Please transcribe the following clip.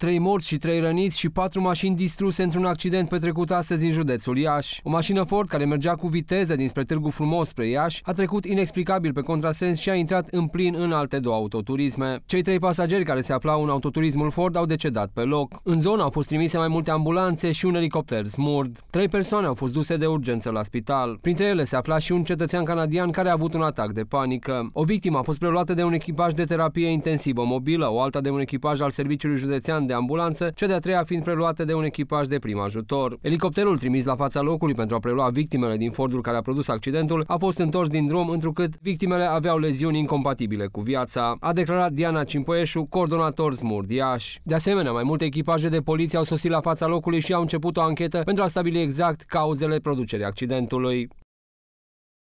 trei morți și trei răniți și patru mașini distruse într-un accident petrecut astăzi în județul Iași. O mașină Ford care mergea cu viteză dinspre Târgu Frumos spre Iași a trecut inexplicabil pe contrasens și a intrat în plin în alte două autoturisme. Cei trei pasageri care se aflau în autoturismul Ford au decedat pe loc. În zonă au fost trimise mai multe ambulanțe și un elicopter smurd. Trei persoane au fost duse de urgență la spital. Printre ele se afla și un cetățean canadian care a avut un atac de panică. O victimă a fost preluată de un echipaj de terapie intensivă mobilă, o alta de un echipaj al Serviciului Județean de ambulanță, cea de-a treia fiind preluată de un echipaj de prim ajutor. Elicopterul trimis la fața locului pentru a prelua victimele din Fordul care a produs accidentul a fost întors din drum întrucât victimele aveau leziuni incompatibile cu viața, a declarat Diana Cimpoeșu, coordonator Smur De asemenea, mai multe echipaje de poliție au sosit la fața locului și au început o anchetă pentru a stabili exact cauzele producerii accidentului.